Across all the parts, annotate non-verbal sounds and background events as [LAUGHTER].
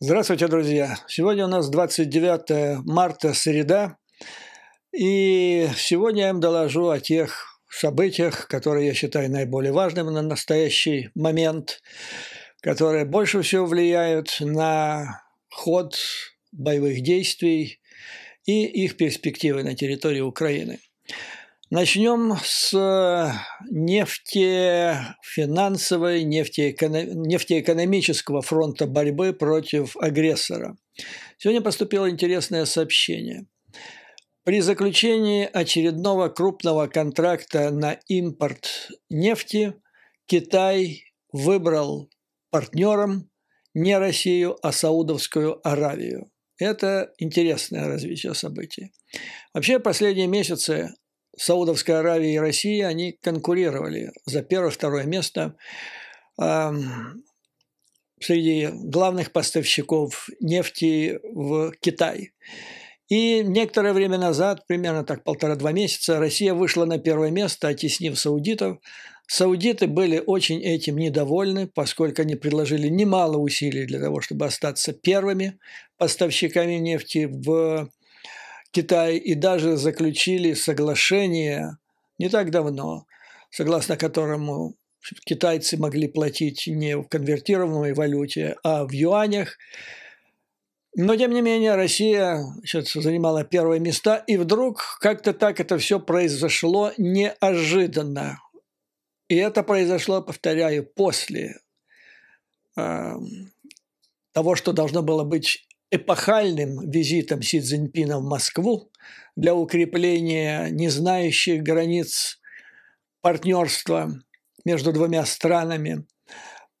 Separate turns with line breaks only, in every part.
Здравствуйте, друзья! Сегодня у нас 29 марта, среда, и сегодня я им доложу о тех событиях, которые я считаю наиболее важными на настоящий момент, которые больше всего влияют на ход боевых действий и их перспективы на территории Украины. Начнем с э, нефтефинансовой, нефтеэкономического фронта борьбы против агрессора. Сегодня поступило интересное сообщение. При заключении очередного крупного контракта на импорт нефти Китай выбрал партнером не Россию, а Саудовскую Аравию. Это интересное развитие событий. Вообще, последние месяцы Саудовская Аравия и Россия, они конкурировали за первое-второе место среди главных поставщиков нефти в Китай. И некоторое время назад, примерно так полтора-два месяца, Россия вышла на первое место, оттеснив саудитов. Саудиты были очень этим недовольны, поскольку они предложили немало усилий для того, чтобы остаться первыми поставщиками нефти в Китай и даже заключили соглашение не так давно, согласно которому китайцы могли платить не в конвертированной валюте, а в юанях. Но, тем не менее, Россия сейчас занимала первые места, и вдруг как-то так это все произошло неожиданно. И это произошло, повторяю, после э, того, что должно было быть эпохальным визитом Си Цзиньпина в Москву для укрепления не знающих границ партнерства между двумя странами.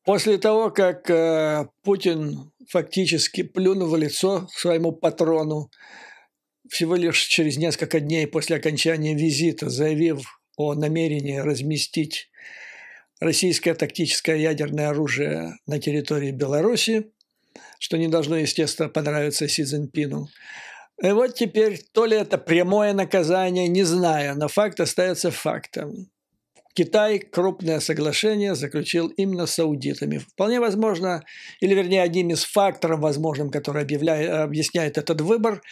После того, как э, Путин фактически плюнул в лицо своему патрону, всего лишь через несколько дней после окончания визита, заявив о намерении разместить российское тактическое ядерное оружие на территории Беларуси, что не должно, естественно, понравиться Си Цзиньпину. И вот теперь то ли это прямое наказание, не знаю, но факт остается фактом. Китай крупное соглашение заключил именно с саудитами. Вполне возможно, или вернее одним из факторов возможным, который объявляет, объясняет этот выбор,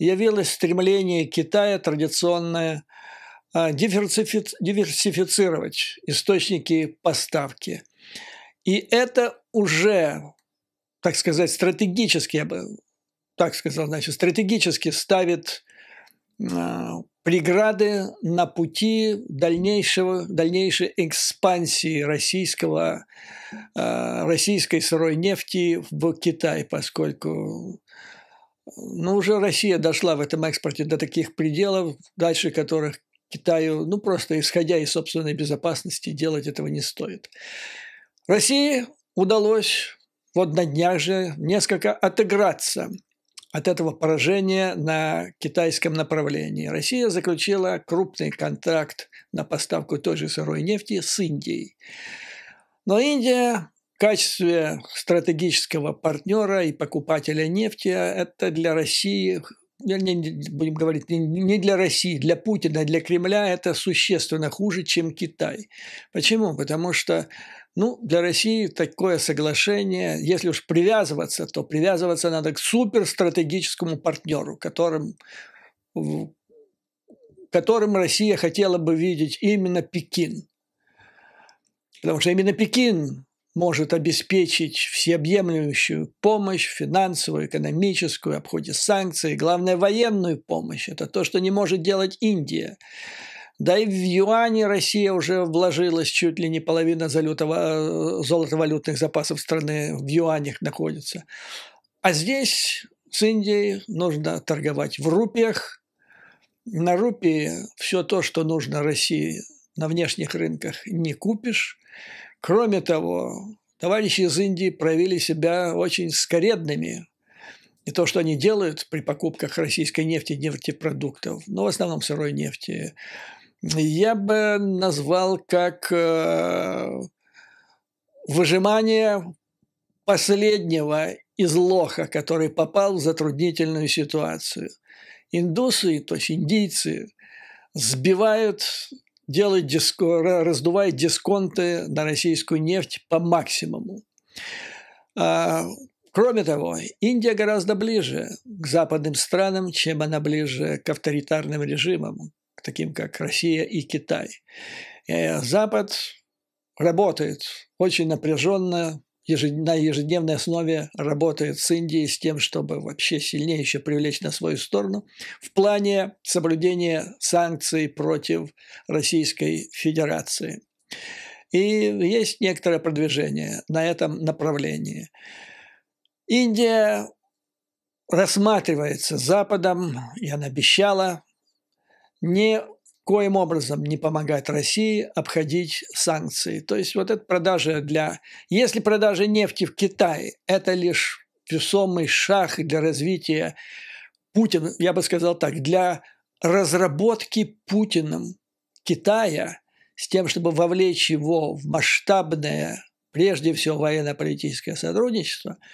явилось стремление Китая традиционное а, диверсифицировать источники поставки. И это уже так сказать, стратегически, я бы так сказал, значит, стратегически ставит а, преграды на пути дальнейшего, дальнейшей экспансии российского, а, российской сырой нефти в Китай, поскольку ну, уже Россия дошла в этом экспорте до таких пределов, дальше которых Китаю, ну, просто исходя из собственной безопасности, делать этого не стоит. России удалось вот на днях же несколько отыграться от этого поражения на китайском направлении. Россия заключила крупный контракт на поставку той же сырой нефти с Индией. Но Индия в качестве стратегического партнера и покупателя нефти – это для России не, будем говорить, не для России, для Путина, для Кремля это существенно хуже, чем Китай. Почему? Потому что ну, для России такое соглашение, если уж привязываться, то привязываться надо к суперстратегическому партнеру, которым, которым Россия хотела бы видеть именно Пекин. Потому что именно Пекин может обеспечить всеобъемлющую помощь, финансовую, экономическую, обходе санкций, главное, военную помощь. Это то, что не может делать Индия. Да и в юане Россия уже вложилась чуть ли не половина залютого, э, золотовалютных запасов страны в юанях находится. А здесь с Индией нужно торговать в рупиях. На рупии все то, что нужно России на внешних рынках, не купишь. Кроме того, товарищи из Индии проявили себя очень скоредными. И то, что они делают при покупках российской нефти, нефтепродуктов, но ну, в основном сырой нефти, я бы назвал как э, выжимание последнего из лоха, который попал в затруднительную ситуацию. Индусы, то есть индийцы, сбивают, делают диско, раздувают дисконты на российскую нефть по максимуму. А, кроме того, Индия гораздо ближе к западным странам, чем она ближе к авторитарным режимам, таким как Россия и Китай. Э, Запад работает очень напряженно, на ежедневной основе работает с Индией с тем, чтобы вообще сильнее еще привлечь на свою сторону в плане соблюдения санкций против Российской Федерации. И есть некоторое продвижение на этом направлении. Индия рассматривается Западом, и она обещала ни коим образом не помогает России обходить санкции. То есть вот эта продажа для... Если продажа нефти в Китае – это лишь весомый шаг для развития Путина, я бы сказал так, для разработки Путиным Китая с тем, чтобы вовлечь его в масштабное, прежде всего, военно-политическое сотрудничество –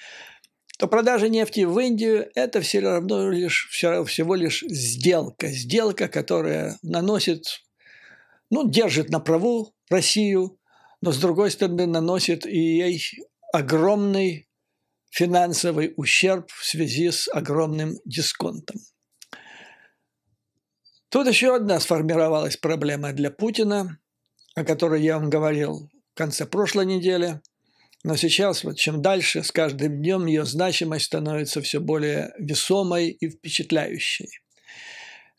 что продажа нефти в Индию – это все равно лишь, все, всего лишь сделка. Сделка, которая наносит, ну, держит на праву Россию, но, с другой стороны, наносит и ей огромный финансовый ущерб в связи с огромным дисконтом. Тут еще одна сформировалась проблема для Путина, о которой я вам говорил в конце прошлой недели – но сейчас, вот чем дальше, с каждым днем ее значимость становится все более весомой и впечатляющей.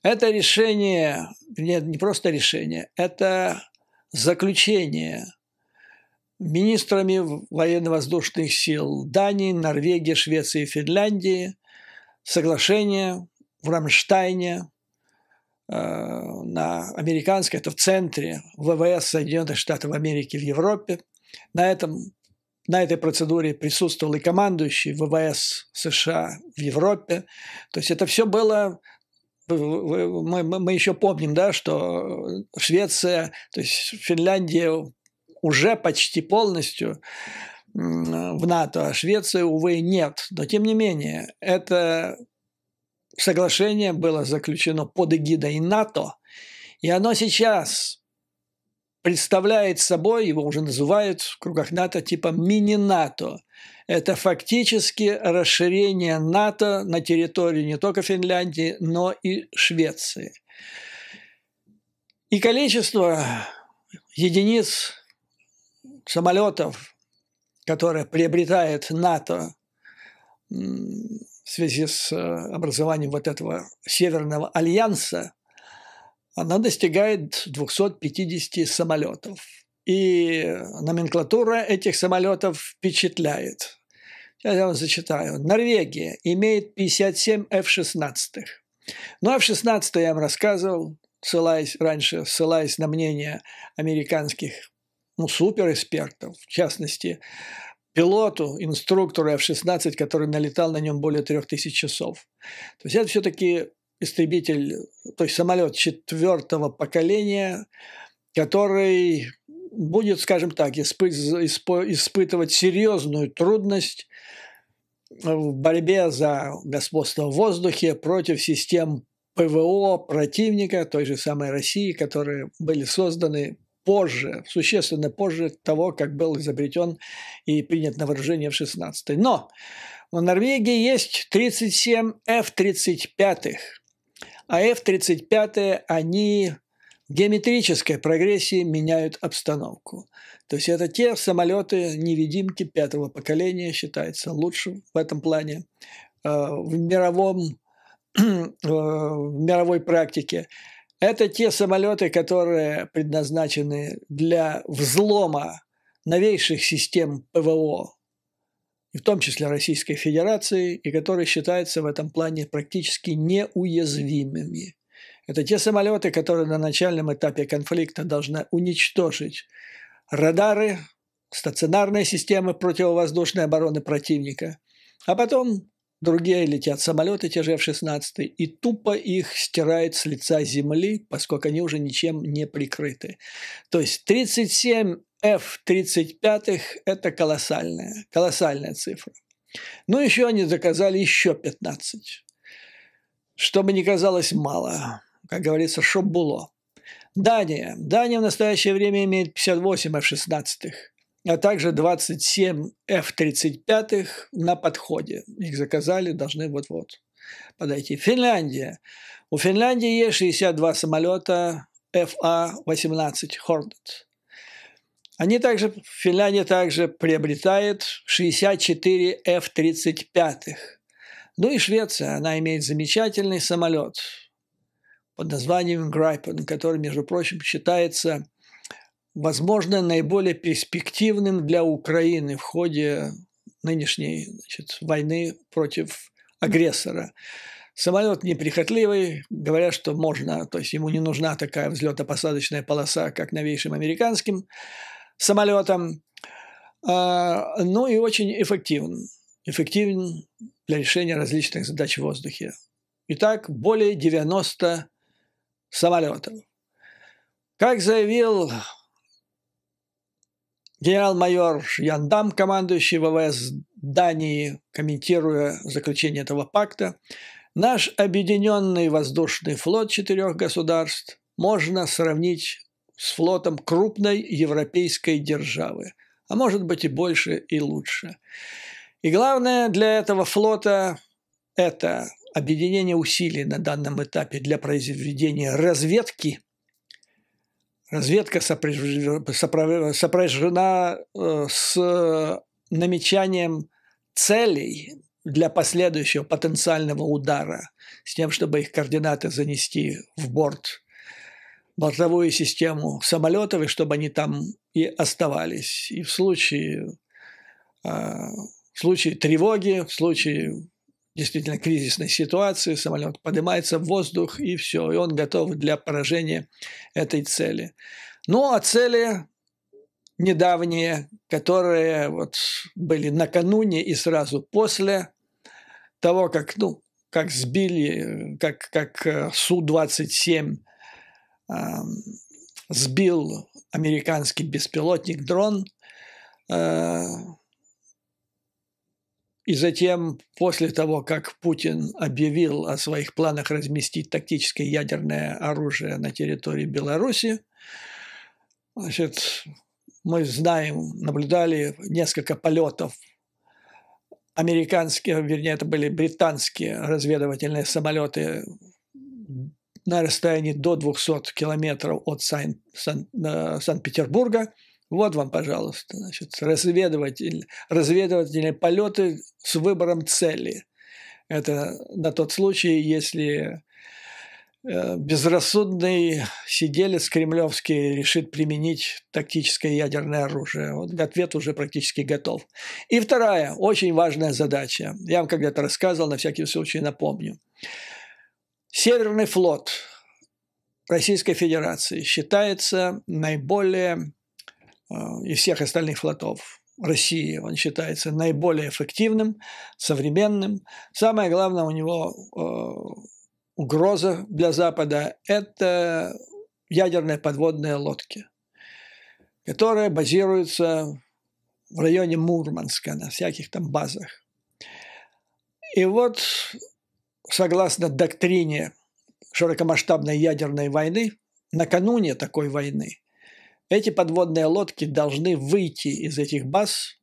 Это решение, нет, не просто решение, это заключение министрами военно-воздушных сил Дании, Норвегии, Швеции и Финляндии соглашение в Рамштайне э, на американской, это в центре ВВС Соединенных Штатов Америки в Европе. На этом на этой процедуре присутствовал и командующий ВВС США в Европе. То есть это все было мы, мы, мы еще помним, да, что Швеция, то есть Финляндия уже почти полностью в НАТО, а Швеции, увы, нет. Но тем не менее, это соглашение было заключено под эгидой НАТО, и оно сейчас представляет собой, его уже называют в кругах НАТО типа мини-НАТО. Это фактически расширение НАТО на территории не только Финляндии, но и Швеции. И количество единиц самолетов, которые приобретает НАТО в связи с э, образованием вот этого Северного альянса – она достигает 250 самолетов. И номенклатура этих самолетов впечатляет. я вам зачитаю. Норвегия имеет 57 F-16. Но F-16 я вам рассказывал, ссылаясь раньше, ссылаясь на мнение американских ну, суперэкспертов, в частности, пилоту, инструктору F-16, который налетал на нем более 3000 часов. То есть это все-таки истребитель, то есть самолет четвертого поколения, который будет, скажем так, испы исп испытывать серьезную трудность в борьбе за господство в воздухе против систем ПВО противника, той же самой России, которые были созданы позже, существенно позже того, как был изобретен и принят на вооружение в 16 Но в Норвегии есть 37 F-35, а F-35 они в геометрической прогрессии меняют обстановку. То есть это те самолеты-невидимки пятого поколения, считается лучше в этом плане а, в, мировом, [CLEARS THROAT] э, в мировой практике. Это те самолеты, которые предназначены для взлома новейших систем ПВО и в том числе Российской Федерации, и которые считаются в этом плане практически неуязвимыми. Это те самолеты, которые на начальном этапе конфликта должны уничтожить радары, стационарные системы противовоздушной обороны противника, а потом другие летят самолеты, те же F-16, и тупо их стирает с лица земли, поскольку они уже ничем не прикрыты. То есть 37 F-35 – это колоссальная, колоссальная цифра. Ну, еще они заказали еще 15. Чтобы не казалось мало, как говорится, чтоб было. Дания. Дания в настоящее время имеет 58 F-16, а также 27 F-35 на подходе. Их заказали, должны вот-вот подойти. Финляндия. У Финляндии есть 62 самолета FA-18 Hornet. Они также, Финляндия также приобретает 64 F-35. Ну и Швеция, она имеет замечательный самолет под названием Грайпен, который, между прочим, считается, возможно, наиболее перспективным для Украины в ходе нынешней значит, войны против агрессора. Самолет неприхотливый, говорят, что можно, то есть ему не нужна такая взлетно-посадочная полоса, как новейшим американским самолетом. А, ну и очень эффективен. Эффективен для решения различных задач в воздухе. Итак, более 90 самолетов. Как заявил генерал-майор Яндам, командующий ВВС Дании, комментируя заключение этого пакта, наш объединенный воздушный флот четырех государств можно сравнить с флотом крупной европейской державы, а может быть и больше, и лучше. И главное для этого флота – это объединение усилий на данном этапе для произведения разведки. Разведка сопряжена э, с намечанием целей для последующего потенциального удара, с тем, чтобы их координаты занести в борт бортовую систему самолетов, и чтобы они там и оставались. И в случае, а, в случае тревоги, в случае действительно кризисной ситуации, самолет поднимается в воздух, и все, и он готов для поражения этой цели. Ну, а цели недавние, которые вот были накануне и сразу после того, как, ну, как сбили, как, как э, Су-27 сбил американский беспилотник дрон. Э, и затем, после того, как Путин объявил о своих планах разместить тактическое ядерное оружие на территории Беларуси, значит, мы знаем, наблюдали несколько полетов американские, вернее, это были британские разведывательные самолеты на расстоянии до 200 километров от Сан, Сан, э, Санкт-Петербурга. Вот вам, пожалуйста, значит, разведыватель, разведывательные полеты с выбором цели. Это на тот случай, если э, безрассудный сиделец кремлевский решит применить тактическое ядерное оружие. Вот ответ уже практически готов. И вторая, очень важная задача. Я вам когда-то рассказывал, на всякий случай напомню. Северный флот Российской Федерации считается наиболее э, из всех остальных флотов России, он считается наиболее эффективным, современным. Самое главное у него э, угроза для Запада – это ядерные подводные лодки, которые базируются в районе Мурманска на всяких там базах. И вот согласно доктрине широкомасштабной ядерной войны, накануне такой войны, эти подводные лодки должны выйти из этих баз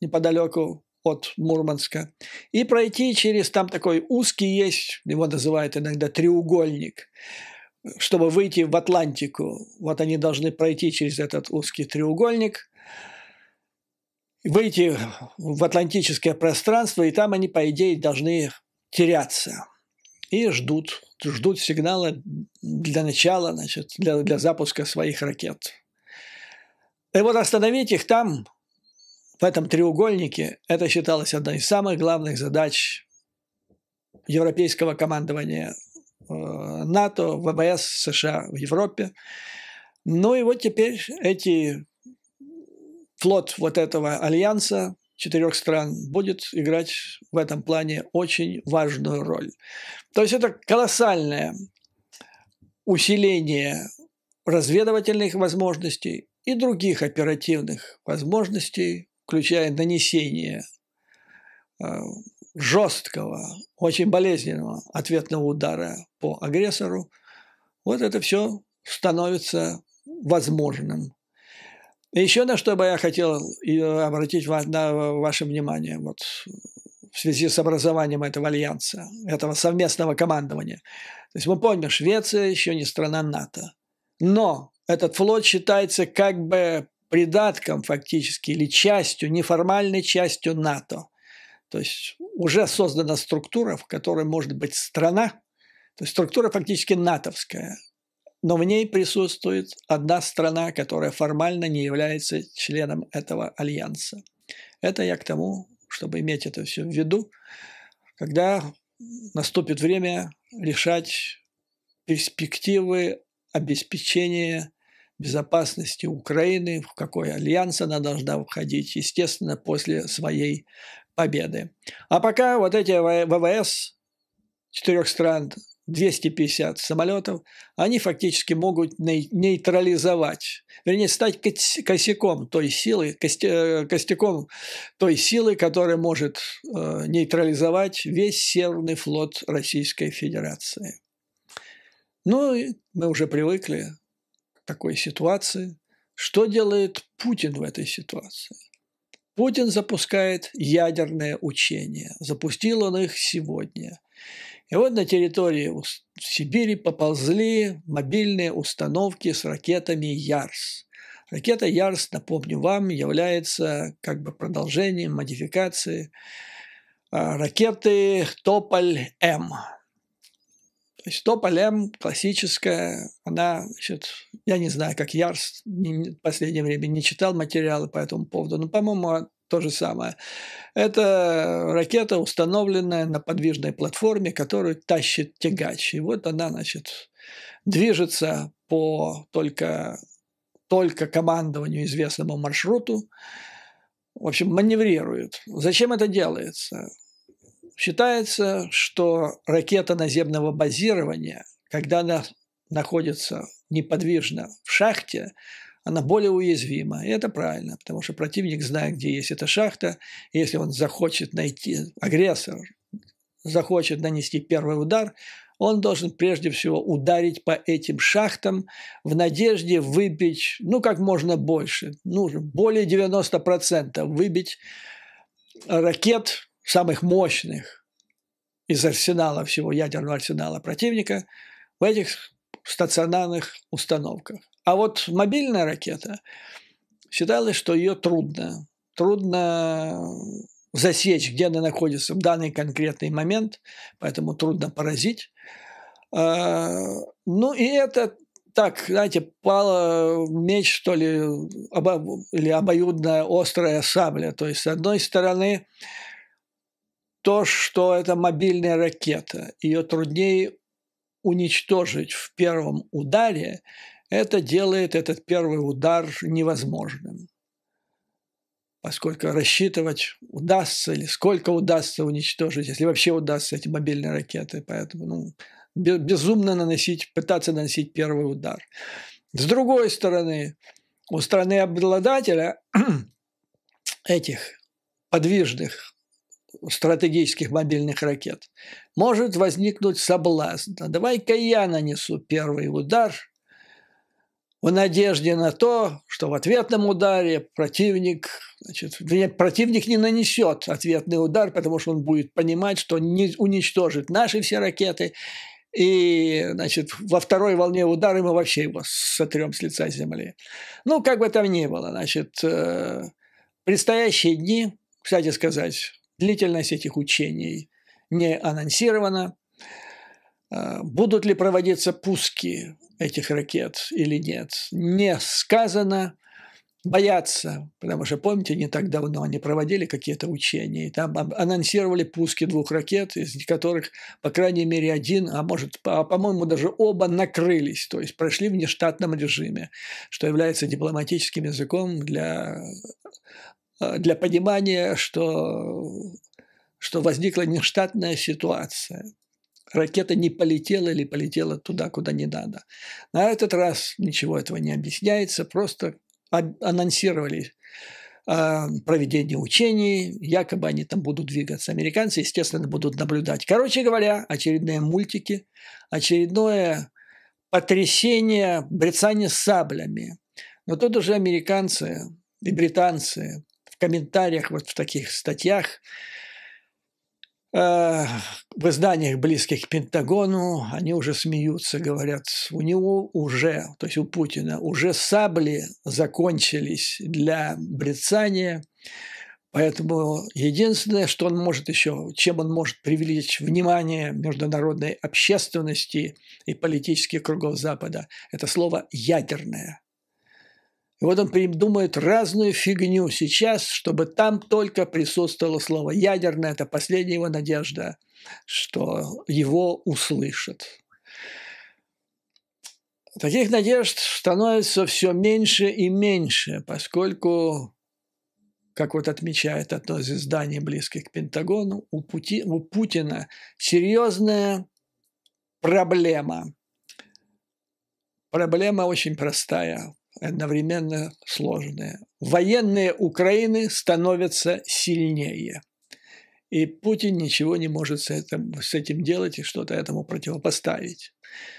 неподалеку от Мурманска и пройти через там такой узкий есть, его называют иногда треугольник, чтобы выйти в Атлантику. Вот они должны пройти через этот узкий треугольник, выйти в атлантическое пространство, и там они, по идее, должны теряться и ждут, ждут сигнала для начала, значит, для, для запуска своих ракет. И вот остановить их там, в этом треугольнике, это считалось одной из самых главных задач европейского командования э, НАТО, ВВС США в Европе. Ну и вот теперь эти флот вот этого альянса четырех стран будет играть в этом плане очень важную роль. То есть это колоссальное усиление разведывательных возможностей и других оперативных возможностей, включая нанесение э, жесткого, очень болезненного ответного удара по агрессору, вот это все становится возможным еще на что бы я хотел э, обратить ва- на ваше внимание вот, в связи с образованием этого альянса, этого совместного командования. То есть мы помним, Швеция еще не страна НАТО. Но этот флот считается как бы придатком фактически или частью, неформальной частью НАТО. То есть уже создана структура, в которой может быть страна, то есть структура фактически натовская, но в ней присутствует одна страна, которая формально не является членом этого альянса. Это я к тому, чтобы иметь это все в виду, когда наступит время решать перспективы обеспечения безопасности Украины, в какой альянс она должна входить, естественно, после своей победы. А пока вот эти ВВС четырех стран 250 самолетов, они фактически могут нейтрализовать, вернее, стать косяком той силы, э, костяком той силы, которая может э, нейтрализовать весь Северный флот Российской Федерации. Ну, мы уже привыкли к такой ситуации. Что делает Путин в этой ситуации? Путин запускает ядерное учение. Запустил он их сегодня. И вот на территории Сибири поползли мобильные установки с ракетами «Ярс». Ракета «Ярс», напомню вам, является как бы продолжением модификации а, ракеты «Тополь-М». То есть Тополь-М классическая, она, значит, я не знаю, как Ярс, в последнее время не читал материалы по этому поводу, но, по-моему, то же самое. Это ракета, установленная на подвижной платформе, которую тащит тягач. И вот она, значит, движется по только, только командованию известному маршруту. В общем, маневрирует. Зачем это делается? Считается, что ракета наземного базирования, когда она находится неподвижно в шахте, она более уязвима. И это правильно, потому что противник знает, где есть эта шахта. И если он захочет найти, агрессор захочет нанести первый удар, он должен прежде всего ударить по этим шахтам в надежде выбить, ну, как можно больше, ну, более 90% выбить ракет самых мощных из арсенала всего ядерного арсенала противника в этих стационарных установках. А вот мобильная ракета, считалось, что ее трудно. Трудно засечь, где она находится в данный конкретный момент, поэтому трудно поразить. А, ну и это так, знаете, пала меч, что ли, обо... или обоюдная острая сабля. То есть, с одной стороны, то, что это мобильная ракета, ее труднее уничтожить в первом ударе, это делает этот первый удар невозможным, поскольку рассчитывать, удастся ли, сколько удастся уничтожить, если вообще удастся эти мобильные ракеты. Поэтому ну, безумно наносить, пытаться наносить первый удар. С другой стороны, у страны обладателя [CLEARS THROAT] этих подвижных стратегических мобильных ракет может возникнуть соблазн. «А давай-ка я нанесу первый удар – в надежде на то, что в ответном ударе противник, значит, противник не нанесет ответный удар, потому что он будет понимать, что не уничтожит наши все ракеты, и, значит, во второй волне удара мы вообще его сотрем с лица земли. Ну, как бы там ни было, значит, э, предстоящие дни, кстати сказать, длительность этих учений не анонсирована. Э, будут ли проводиться пуски этих ракет или нет. Не сказано, боятся, потому что, помните, не так давно они проводили какие-то учения, и там анонсировали пуски двух ракет, из которых, по крайней мере, один, а может, по-моему, даже оба накрылись, то есть прошли в нештатном режиме, что является дипломатическим языком для, э, для понимания, что, что возникла нештатная ситуация ракета не полетела или полетела туда, куда не надо. На этот раз ничего этого не объясняется, просто анонсировали а, проведение учений, якобы они там будут двигаться. Американцы, естественно, будут наблюдать. Короче говоря, очередные мультики, очередное потрясение, брецание саблями. Но тут уже американцы и британцы в комментариях, вот в таких статьях, Э, в изданиях, близких к Пентагону, они уже смеются, говорят, у него уже, то есть у Путина, уже сабли закончились для брецания, поэтому единственное, что он может еще, чем он может привлечь внимание международной общественности и политических кругов Запада, это слово «ядерное». И вот он придумает разную фигню сейчас, чтобы там только присутствовало слово «ядерное». Это последняя его надежда, что его услышат. Таких надежд становится все меньше и меньше, поскольку, как вот отмечает одно из изданий, близких к Пентагону, у, Пути, у Путина серьезная проблема. Проблема очень простая одновременно сложные. Военные Украины становятся сильнее. И Путин ничего не может с этим, с этим делать и что-то этому противопоставить.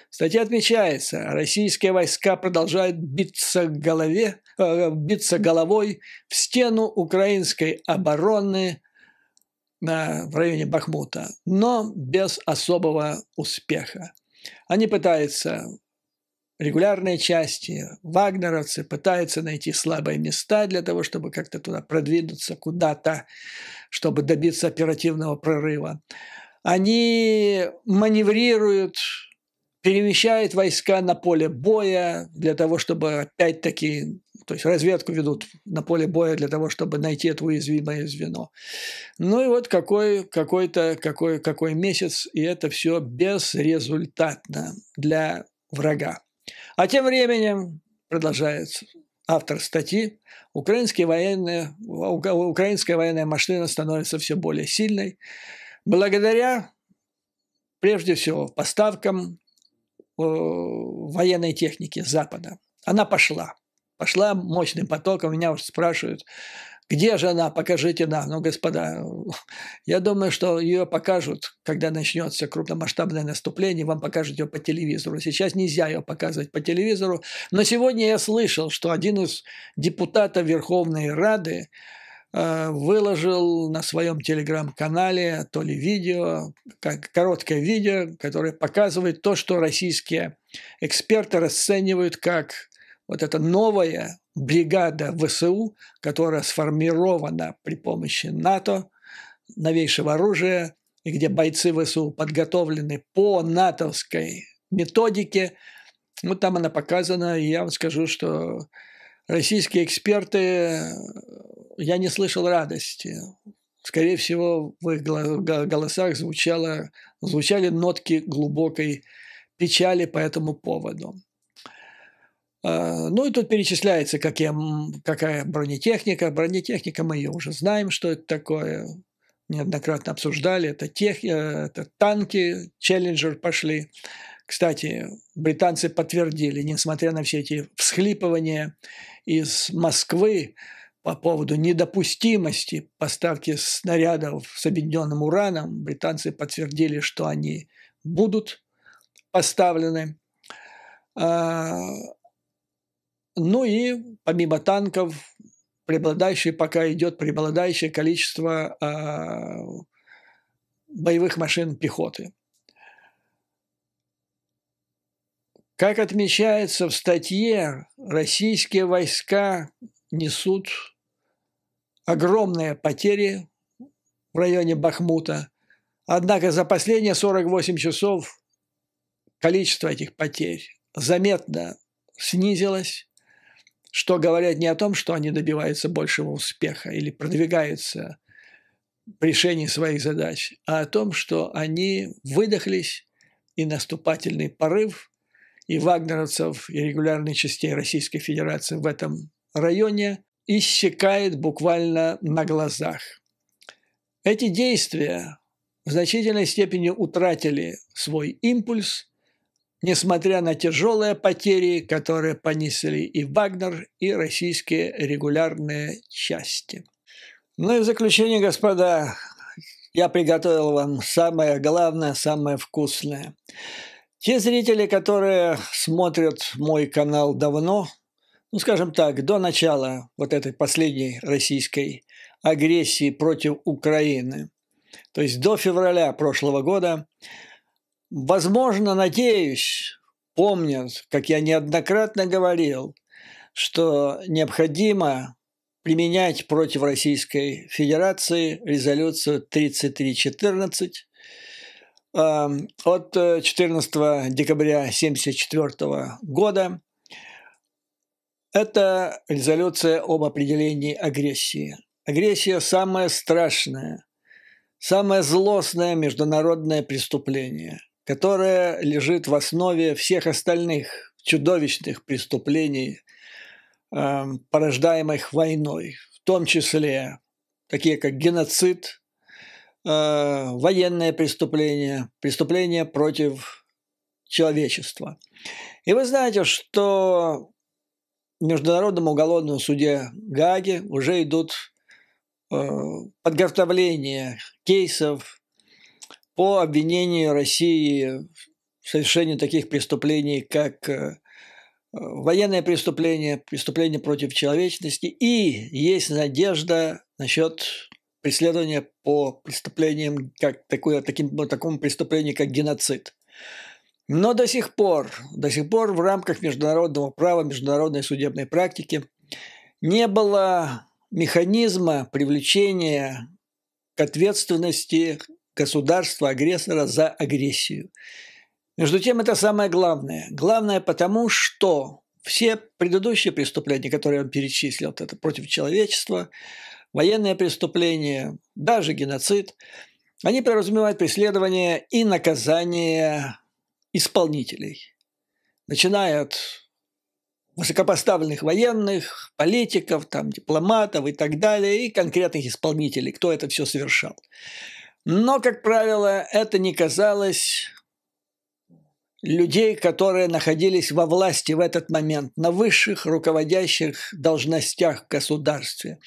В статье отмечается, российские войска продолжают биться, голове, э, биться головой в стену украинской обороны на, э, в районе Бахмута, но без особого успеха. Они пытаются регулярные части, вагнеровцы пытаются найти слабые места для того, чтобы как-то туда продвинуться куда-то, чтобы добиться оперативного прорыва. Они маневрируют, перемещают войска на поле боя для того, чтобы опять-таки, то есть разведку ведут на поле боя для того, чтобы найти это уязвимое звено. Ну и вот какой, какой-то какой, какой месяц, и это все безрезультатно для врага. А тем временем, продолжает автор статьи, украинские военные, украинская военная машина становится все более сильной благодаря, прежде всего, поставкам э, военной техники Запада. Она пошла. Пошла мощным потоком. Меня уже спрашивают, где же она? Покажите нам. Ну, господа, я думаю, что ее покажут, когда начнется крупномасштабное наступление, вам покажут ее по телевизору. Сейчас нельзя ее показывать по телевизору. Но сегодня я слышал, что один из депутатов Верховной Рады э, выложил на своем телеграм-канале то ли видео, как короткое видео, которое показывает то, что российские эксперты расценивают как вот эта новая бригада ВСУ, которая сформирована при помощи НАТО, новейшего оружия, и где бойцы ВСУ подготовлены по натовской методике. Вот там она показана, и я вам скажу, что российские эксперты, я не слышал радости. Скорее всего, в их голосах звучало, звучали нотки глубокой печали по этому поводу. А, ну и тут перечисляется, как я, какая бронетехника. Бронетехника мы ее уже знаем, что это такое. Неоднократно обсуждали. Это, тех, э, это танки, Челленджер пошли. Кстати, британцы подтвердили, несмотря на все эти всхлипывания из Москвы по поводу недопустимости поставки снарядов с объединенным ураном, британцы подтвердили, что они будут поставлены. А, ну и помимо танков преобладающее пока идет преобладающее количество э, боевых машин пехоты. Как отмечается в статье, российские войска несут огромные потери в районе Бахмута. Однако за последние 48 часов количество этих потерь заметно снизилось что говорят не о том, что они добиваются большего успеха или продвигаются в решении своих задач, а о том, что они выдохлись, и наступательный порыв, и вагнеровцев, и регулярных частей Российской Федерации в этом районе иссякает буквально на глазах. Эти действия в значительной степени утратили свой импульс, несмотря на тяжелые потери, которые понесли и Вагнер, и российские регулярные части. Ну и в заключение, господа, я приготовил вам самое главное, самое вкусное. Те зрители, которые смотрят мой канал давно, ну, скажем так, до начала вот этой последней российской агрессии против Украины, то есть до февраля прошлого года, Возможно, надеюсь, помнят, как я неоднократно говорил, что необходимо применять против Российской Федерации резолюцию 3314 эм, от 14 э, декабря 1974 года. Это резолюция об определении агрессии. Агрессия – самое страшное, самое злостное международное преступление – которая лежит в основе всех остальных чудовищных преступлений, эм, порождаемых войной, в том числе такие как геноцид, э, военные преступления, преступления против человечества. И вы знаете, что в Международном уголовном суде Гаги уже идут э, подготовление кейсов по обвинению России в совершении таких преступлений, как э, военное преступление, преступление против человечности, и есть надежда насчет преследования по преступлениям, как такое, таким, такому преступлению, как геноцид. Но до сих пор, до сих пор в рамках международного права, международной судебной практики не было механизма привлечения к ответственности государства-агрессора за агрессию. Между тем, это самое главное. Главное потому, что все предыдущие преступления, которые он перечислил, вот это против человечества, военные преступления, даже геноцид, они подразумевают преследование и наказание исполнителей, начиная от высокопоставленных военных, политиков, там, дипломатов и так далее, и конкретных исполнителей, кто это все совершал. Но, как правило, это не казалось людей, которые находились во власти в этот момент, на высших руководящих должностях в государстве.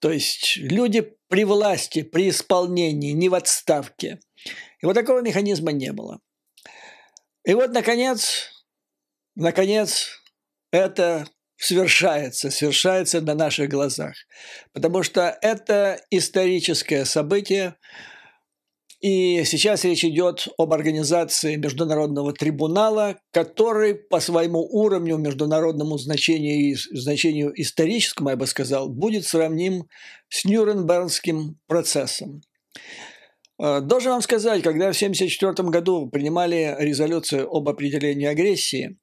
То есть люди при власти, при исполнении, не в отставке. И вот такого механизма не было. И вот, наконец, наконец, это свершается, свершается на наших глазах. Потому что это историческое событие – и сейчас речь идет об организации международного трибунала, который по своему уровню, международному значению и значению историческому, я бы сказал, будет сравним с Нюрнбергским процессом. Э, должен вам сказать, когда в 1974 году принимали резолюцию об определении агрессии,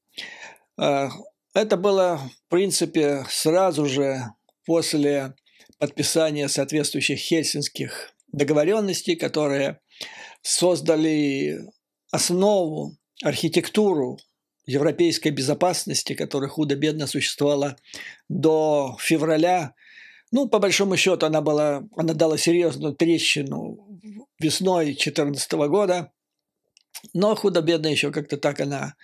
э, это было, в принципе, сразу же после подписания соответствующих хельсинских договоренностей, которые создали основу, архитектуру европейской безопасности, которая худо-бедно существовала до февраля. Ну, по большому счету, она, была, она дала серьезную трещину весной 2014 года, но худо-бедно еще как-то так она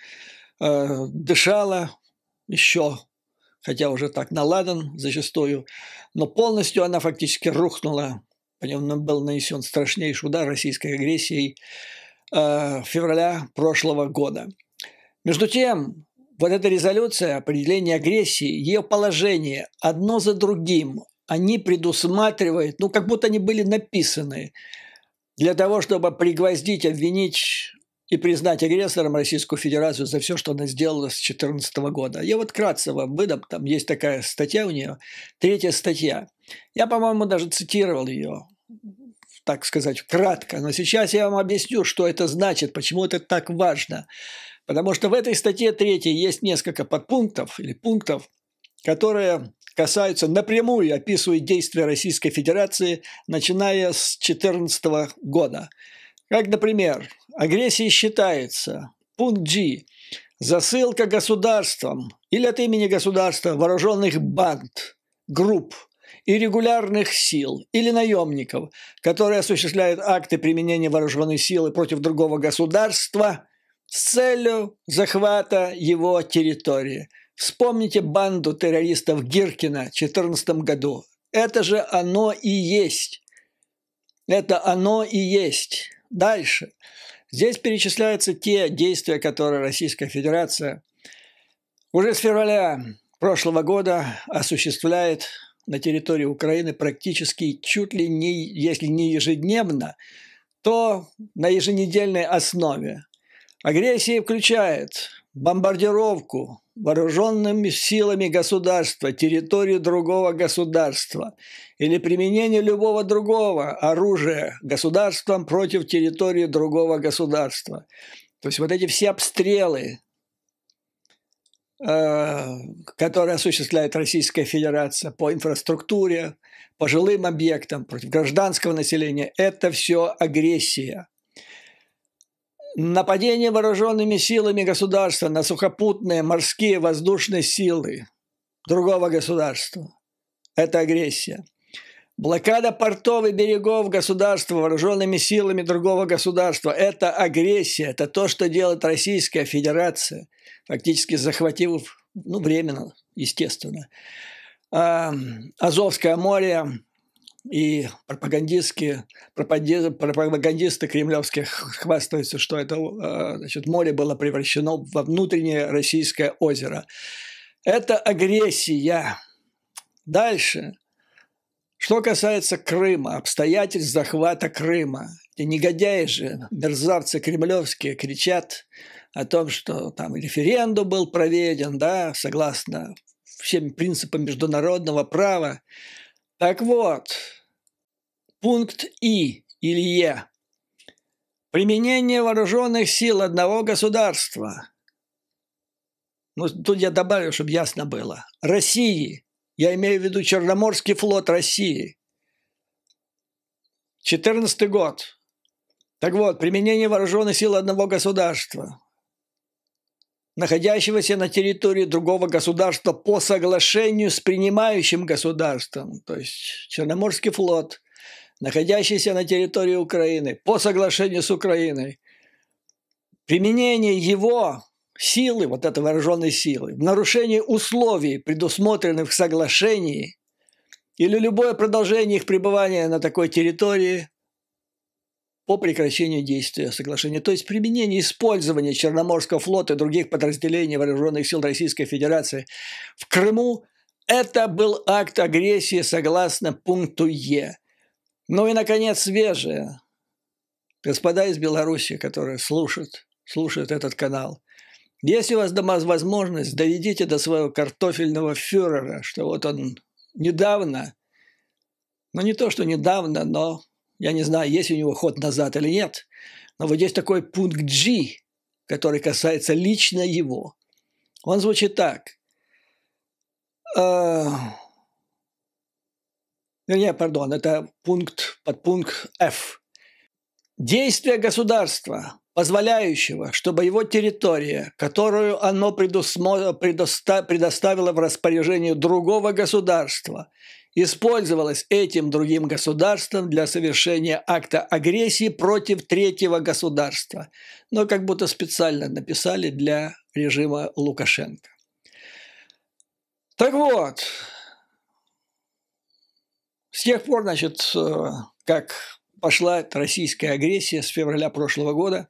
э, дышала еще, хотя уже так наладан зачастую, но полностью она фактически рухнула по нему был нанесен страшнейший удар российской агрессией э, февраля прошлого года. Между тем, вот эта резолюция, определение агрессии, ее положение одно за другим, они предусматривают, ну, как будто они были написаны для того, чтобы пригвоздить, обвинить и признать агрессором Российскую Федерацию за все, что она сделала с 2014 года. Я вот кратко вам выдам, там есть такая статья у нее, третья статья. Я, по-моему, даже цитировал ее, так сказать, кратко. Но сейчас я вам объясню, что это значит, почему это так важно. Потому что в этой статье 3 есть несколько подпунктов или пунктов, которые касаются напрямую, описывают действия Российской Федерации, начиная с 2014 года. Как, например, агрессией считается пункт G – засылка государством или от имени государства вооруженных банд, групп, и регулярных сил или наемников, которые осуществляют акты применения вооруженной силы против другого государства с целью захвата его территории. Вспомните банду террористов Гиркина в 2014 году. Это же оно и есть. Это оно и есть. Дальше. Здесь перечисляются те действия, которые Российская Федерация уже с февраля прошлого года осуществляет на территории Украины практически чуть ли не, если не ежедневно, то на еженедельной основе. Агрессия включает бомбардировку вооруженными силами государства, территорию другого государства или применение любого другого оружия государством против территории другого государства. То есть вот эти все обстрелы, Э, которые осуществляет Российская Федерация по инфраструктуре, по жилым объектам, против гражданского населения, это все агрессия. Нападение вооруженными силами государства на сухопутные, морские, воздушные силы другого государства – это агрессия. Блокада портов и берегов государства вооруженными силами другого государства – это агрессия, это то, что делает Российская Федерация фактически захватив, ну, временно, естественно, а, Азовское море и пропагандистские, пропагандисты кремлевские хвастаются, что это а, значит, море было превращено во внутреннее российское озеро. Это агрессия. Дальше. Что касается Крыма, обстоятельств захвата Крыма. Эти негодяи же, мерзавцы кремлевские, кричат, о том, что там референдум был проведен, да, согласно всем принципам международного права. Так вот, пункт И или Е. Применение вооруженных сил одного государства. Ну, тут я добавлю, чтобы ясно было. России. Я имею в виду Черноморский флот России. 14 год. Так вот, применение вооруженных сил одного государства находящегося на территории другого государства по соглашению с принимающим государством, то есть Черноморский флот, находящийся на территории Украины по соглашению с Украиной, применение его силы, вот этой вооруженной силы, в нарушении условий, предусмотренных в соглашении, или любое продолжение их пребывания на такой территории – по прекращению действия соглашения, то есть применение использования Черноморского флота и других подразделений вооруженных сил Российской Федерации в Крыму, это был акт агрессии согласно пункту Е. Ну и, наконец, свежее. Господа из Беларуси, которые слушают, слушают этот канал, если у вас дома возможность, доведите до своего картофельного фюрера, что вот он недавно, ну не то, что недавно, но я не знаю, есть у него ход назад или нет, но вот здесь такой пункт G, который касается лично его. Он звучит так. Э, вернее, пардон, это пункт под пункт F. Действие государства, позволяющего, чтобы его территория, которую оно предоставило в распоряжение другого государства – использовалось этим другим государством для совершения акта агрессии против третьего государства, но как будто специально написали для режима Лукашенко. Так вот, с тех пор, значит, э, как пошла российская агрессия с февраля прошлого года,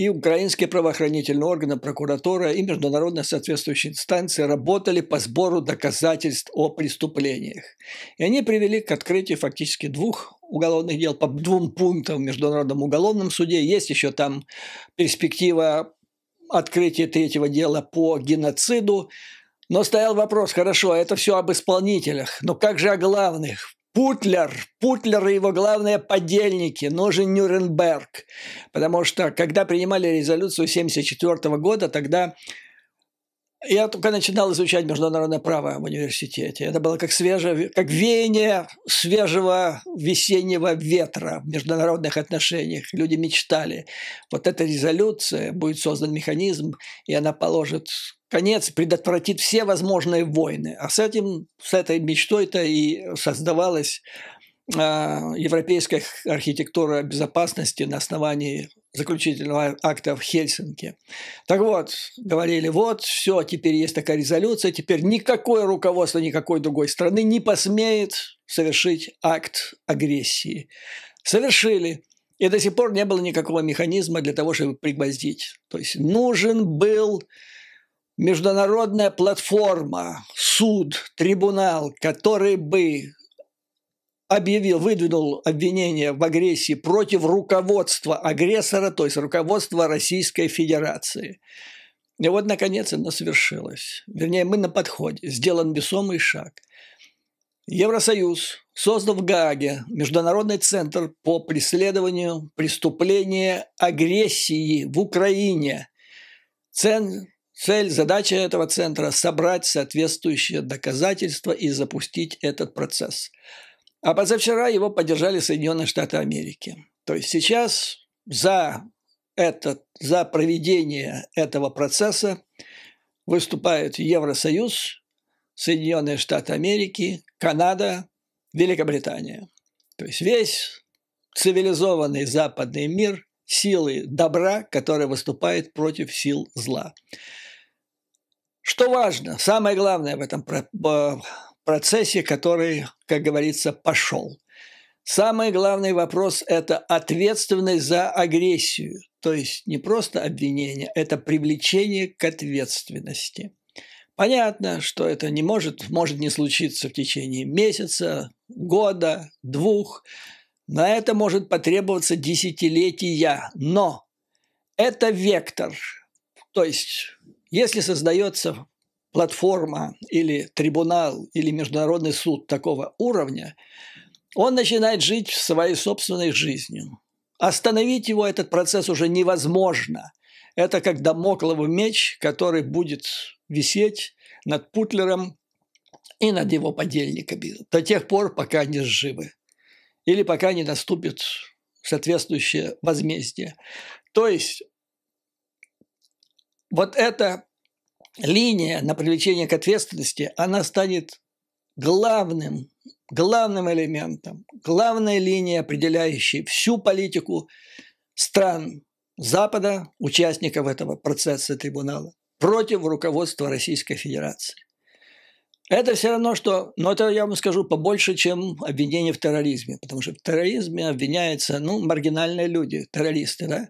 и украинские правоохранительные органы, прокуратура и международные соответствующие инстанции работали по сбору доказательств о преступлениях. И они привели к открытию фактически двух уголовных дел по двум пунктам в Международном уголовном суде. Есть еще там перспектива открытия третьего дела по геноциду. Но стоял вопрос, хорошо, это все об исполнителях, но как же о главных? Путлер, Путлер и его главные подельники, нужен Нюрнберг. Потому что, когда принимали резолюцию 1974 года, тогда я только начинал изучать международное право в университете. Это было как, свежее, как веяние свежего весеннего ветра в международных отношениях. Люди мечтали. Вот эта резолюция, будет создан механизм, и она положит конец предотвратит все возможные войны. А с этим, с этой мечтой-то и создавалась э, европейская архитектура безопасности на основании заключительного акта в Хельсинки. Так вот, говорили, вот, все, теперь есть такая резолюция, теперь никакое руководство никакой другой страны не посмеет совершить акт агрессии. Совершили. И до сих пор не было никакого механизма для того, чтобы пригвоздить. То есть нужен был международная платформа, суд, трибунал, который бы объявил, выдвинул обвинение в агрессии против руководства агрессора, то есть руководства Российской Федерации. И вот, наконец, оно совершилось. Вернее, мы на подходе. Сделан весомый шаг. Евросоюз создал в Гааге Международный центр по преследованию преступления агрессии в Украине. Цен Цель, задача этого центра – собрать соответствующие доказательства и запустить этот процесс. А позавчера его поддержали Соединенные Штаты Америки. То есть сейчас за, этот, за проведение этого процесса выступают Евросоюз, Соединенные Штаты Америки, Канада, Великобритания. То есть весь цивилизованный западный мир – силы добра, которая выступает против сил зла. Что важно, самое главное в этом э, процессе, который, как говорится, пошел. Самый главный вопрос – это ответственность за агрессию. То есть не просто обвинение, это привлечение к ответственности. Понятно, что это не может, может не случиться в течение месяца, года, двух. На это может потребоваться десятилетия. Но это вектор. То есть если создается платформа или трибунал или международный суд такого уровня, он начинает жить своей собственной жизнью. Остановить его этот процесс уже невозможно. Это как домокловый меч, который будет висеть над Путлером и над его подельниками до тех пор, пока они живы или пока не наступит соответствующее возмездие. То есть вот эта линия на привлечение к ответственности, она станет главным, главным элементом, главной линией, определяющей всю политику стран Запада, участников этого процесса трибунала, против руководства Российской Федерации. Это все равно, что, но это я вам скажу побольше, чем обвинение в терроризме, потому что в терроризме обвиняются, ну, маргинальные люди, террористы, да,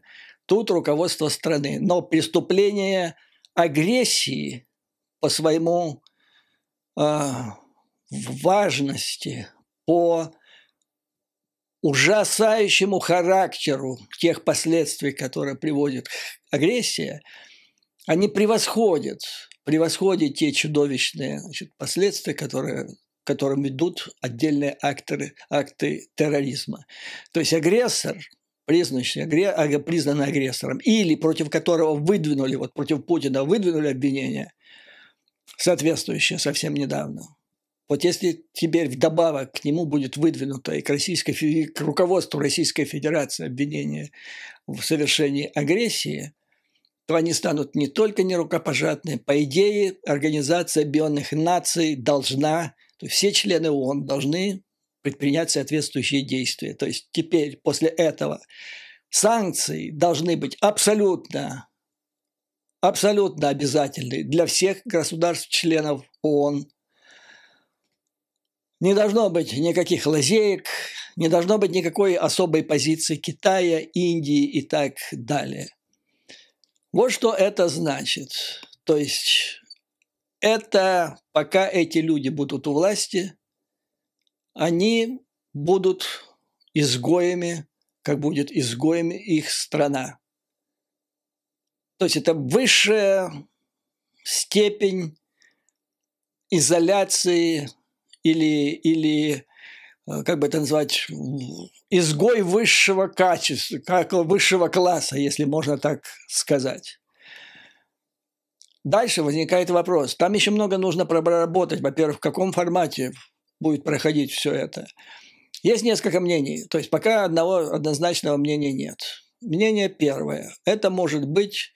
тут руководство страны. Но преступление агрессии по своему э, важности, по ужасающему характеру тех последствий, которые приводит агрессия, они превосходят, превосходят те чудовищные значит, последствия, которые, которым идут отдельные акторы, акты терроризма. То есть агрессор – признанный агрессором или против которого выдвинули, вот против Путина выдвинули обвинение, соответствующее совсем недавно. Вот если теперь вдобавок к нему будет выдвинуто и к, российской, к руководству Российской Федерации обвинение в совершении агрессии, то они станут не только нерукопожатны. По идее, Организация Объединенных Наций должна, то есть все члены ООН должны предпринять соответствующие действия. То есть теперь, после этого, санкции должны быть абсолютно, абсолютно обязательны для всех государств-членов ООН. Не должно быть никаких лазеек, не должно быть никакой особой позиции Китая, Индии и так далее. Вот что это значит. То есть это пока эти люди будут у власти, они будут изгоями, как будет изгоями их страна. То есть это высшая степень изоляции или, или э, как бы это назвать, изгой высшего качества, как высшего класса, если можно так сказать. Дальше возникает вопрос. Там еще много нужно проработать. Во-первых, в каком формате, будет проходить все это. Есть несколько мнений, то есть пока одного однозначного мнения нет. Мнение первое. Это может быть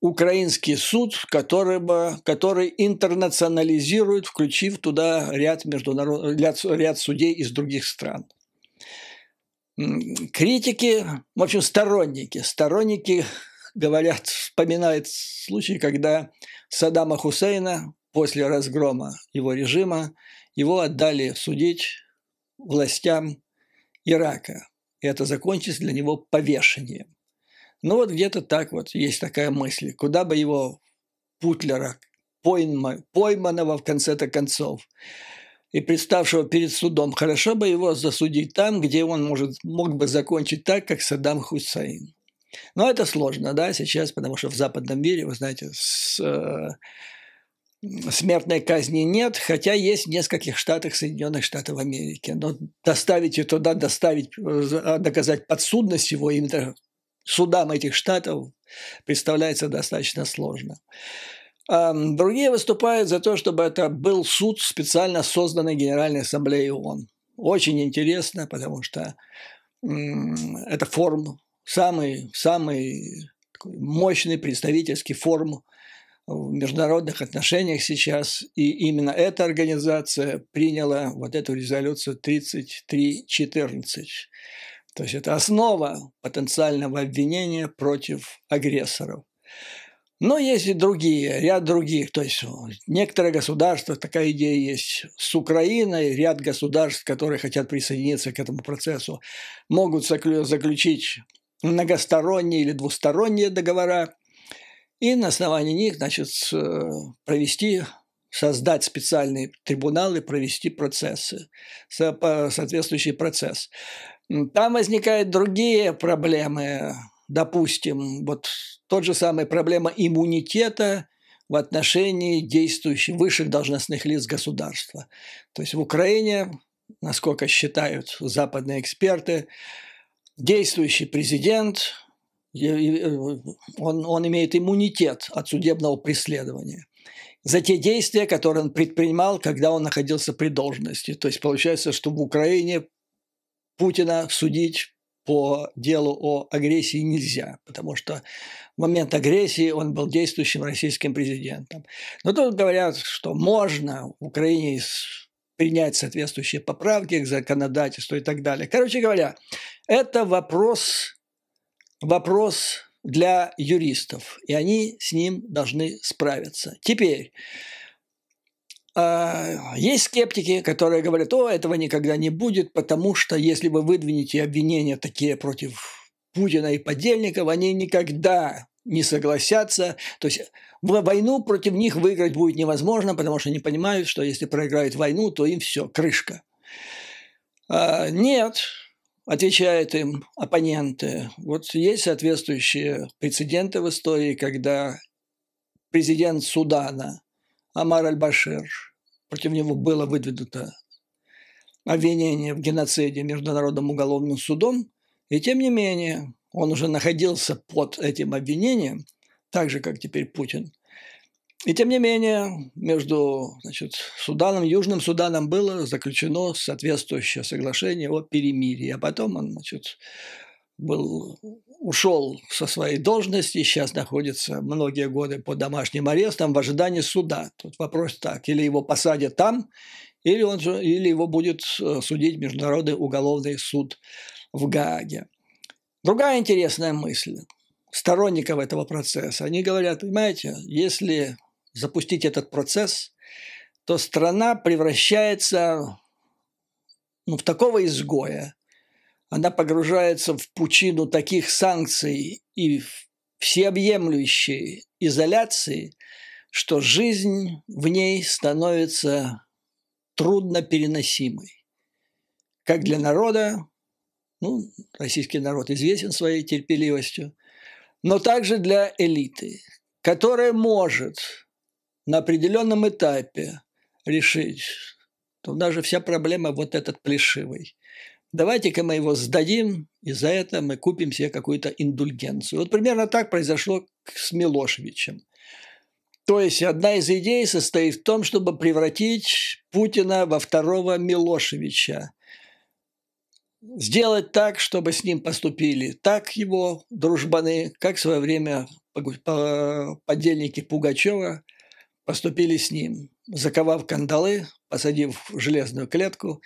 украинский суд, который, бы, который интернационализирует, включив туда ряд, международ... ряд, ряд судей из других стран. Критики, в общем, сторонники, сторонники говорят, вспоминают случай, когда Саддама Хусейна после разгрома его режима его отдали судить властям Ирака. И это закончится для него повешением. Ну вот где-то так вот есть такая мысль. Куда бы его Путлера, пойма, пойманного в конце-то концов, и представшего перед судом, хорошо бы его засудить там, где он может, мог бы закончить так, как Саддам Хусейн. Но это сложно, да, сейчас, потому что в западном мире, вы знаете, с, э, смертной казни нет, хотя есть в нескольких штатах Соединенных Штатов Америки. Но доставить ее туда, доставить, э, доказать подсудность его именно судам этих штатов представляется достаточно сложно. Другие выступают за то, чтобы это был суд, специально созданный Генеральной Ассамблеей ООН. Очень интересно, потому что это форум, самый, самый мощный представительский форум в международных отношениях сейчас, и именно эта организация приняла вот эту резолюцию 3314. То есть это основа потенциального обвинения против агрессоров. Но есть и другие, ряд других. То есть некоторые государства, такая идея есть с Украиной, ряд государств, которые хотят присоединиться к этому процессу, могут заключить многосторонние или двусторонние договора и на основании них, значит, э, провести создать специальные трибуналы, провести процессы, соответствующий процесс. Там возникают другие проблемы, допустим, вот тот же самый проблема иммунитета в отношении действующих высших должностных лиц государства. То есть в Украине, насколько считают западные эксперты, действующий президент Э, он, он имеет иммунитет от судебного преследования за те действия, которые он предпринимал, когда он находился при должности. То есть получается, что в Украине Путина судить по делу о агрессии нельзя, потому что в момент агрессии он был действующим российским президентом. Но тут говорят, что можно в Украине принять соответствующие поправки к законодательству и так далее. Короче говоря, это вопрос вопрос для юристов, и они с ним должны справиться. Теперь, а, есть скептики, которые говорят, о, этого никогда не будет, потому что если вы выдвинете обвинения такие против Путина и подельников, они никогда не согласятся. То есть войну против них выиграть будет невозможно, потому что они понимают, что если проиграют войну, то им все, крышка. А, нет, отвечают им оппоненты. Вот есть соответствующие прецеденты в истории, когда президент Судана Амар Аль-Башир, против него было выдвинуто обвинение в геноциде Международным уголовным судом, и тем не менее он уже находился под этим обвинением, так же, как теперь Путин – и тем не менее, между значит, Суданом, Южным Суданом было заключено соответствующее соглашение о перемирии. А потом он значит, был, ушел со своей должности, сейчас находится многие годы под домашним арестом в ожидании суда. Тут вопрос так, или его посадят там, или, он же, или его будет э, судить Международный уголовный суд в Гааге. Другая интересная мысль сторонников этого процесса. Они говорят, понимаете, если запустить этот процесс, то страна превращается ну, в такого изгоя. Она погружается в пучину таких санкций и всеобъемлющей изоляции, что жизнь в ней становится трудно переносимой. Как для народа, ну, российский народ известен своей терпеливостью, но также для элиты, которая может на определенном этапе решить, то у нас же вся проблема вот этот плешивый. Давайте-ка мы его сдадим, и за это мы купим себе какую-то индульгенцию. Вот примерно так произошло с Милошевичем. То есть одна из идей состоит в том, чтобы превратить Путина во второго Милошевича. Сделать так, чтобы с ним поступили так его дружбаны, как в свое время подельники Пугачева – поступили с ним, заковав кандалы, посадив в железную клетку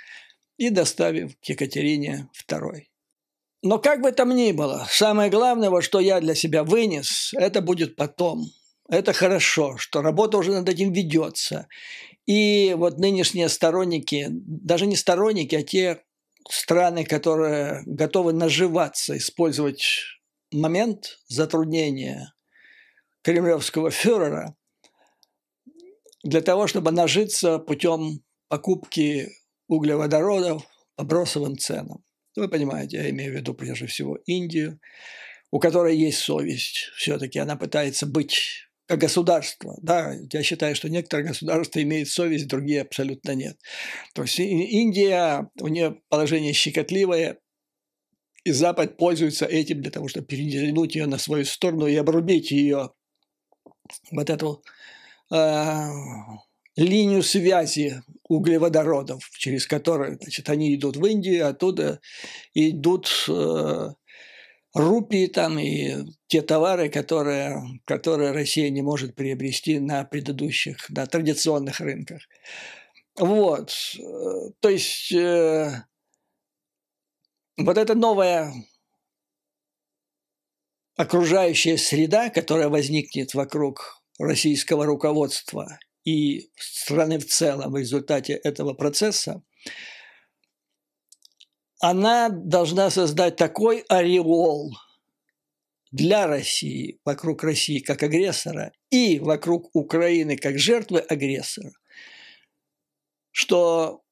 и доставив к Екатерине II. Но как бы там ни было, самое главное, во что я для себя вынес, это будет потом. Это хорошо, что работа уже над этим ведется. И вот нынешние сторонники, даже не сторонники, а те страны, которые готовы наживаться, использовать момент затруднения кремлевского фюрера – для того, чтобы нажиться путем покупки углеводородов по бросовым ценам. Ну, вы понимаете, я имею в виду прежде всего Индию, у которой есть совесть. Все-таки она пытается быть как государство. Да, я считаю, что некоторые государства имеют совесть, другие абсолютно нет. То есть Индия, у нее положение щекотливое, и Запад пользуется этим для того, чтобы перевернуть ее на свою сторону и обрубить ее вот эту Э, линию связи углеводородов, через которые значит, они идут в Индию, оттуда идут э, рупии там и те товары, которые, которые Россия не может приобрести на предыдущих, на традиционных рынках. Вот. Э, то есть э, вот эта новая окружающая среда, которая возникнет вокруг российского руководства и страны в целом в результате этого процесса, она должна создать такой ореол для России, вокруг России как агрессора и вокруг Украины как жертвы агрессора, что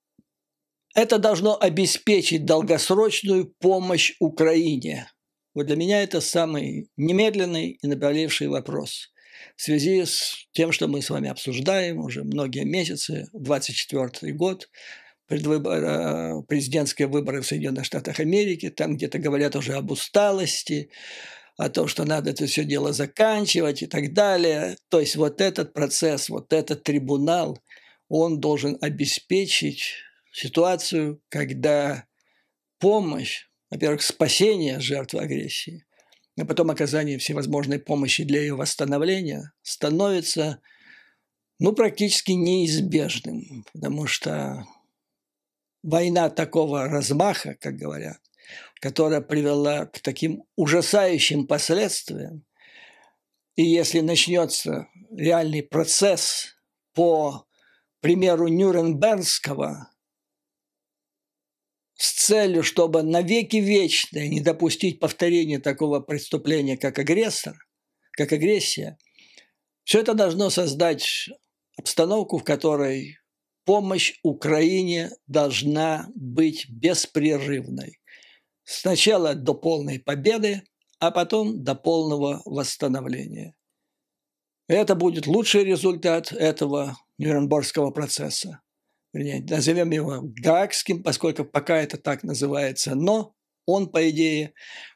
это должно обеспечить долгосрочную помощь Украине. Вот для меня это самый немедленный и наболевший вопрос – в связи с тем, что мы с вами обсуждаем уже многие месяцы, 24 год, предвыбор, э, президентские выборы в Соединенных Штатах Америки, там где-то говорят уже об усталости, о том, что надо это все дело заканчивать и так далее. То есть вот этот процесс, вот этот трибунал, он должен обеспечить ситуацию, когда помощь, во-первых, спасение жертв агрессии, а потом оказание всевозможной помощи для ее восстановления становится ну, практически неизбежным, потому что война такого размаха, как говорят, которая привела к таким ужасающим последствиям, и если начнется реальный процесс по примеру Нюрнбергского, с целью, чтобы навеки вечное не допустить повторения такого преступления, как агрессор, как агрессия, все это должно создать обстановку, в которой помощь Украине должна быть беспрерывной. Сначала до полной победы, а потом до полного восстановления. Это будет лучший результат этого Нюрнбергского процесса вернее, назовем его гаагским, поскольку пока это так называется, но он, по идее,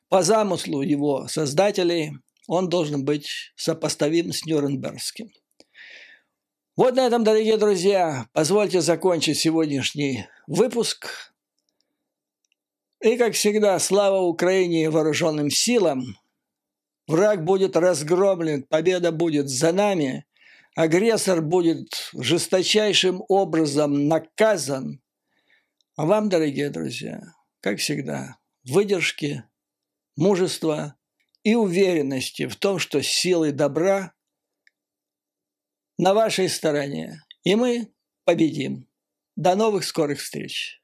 по замыслу его создателей, он должен быть сопоставим с Нюрнбергским. Вот на этом, дорогие друзья, позвольте закончить сегодняшний выпуск. И, как всегда, слава Украине и вооруженным силам. Враг будет разгромлен, победа будет за нами агрессор будет жесточайшим образом наказан. А вам, дорогие друзья, как всегда, выдержки, мужества и уверенности в том, что силы добра на вашей стороне, и мы победим. До новых скорых встреч!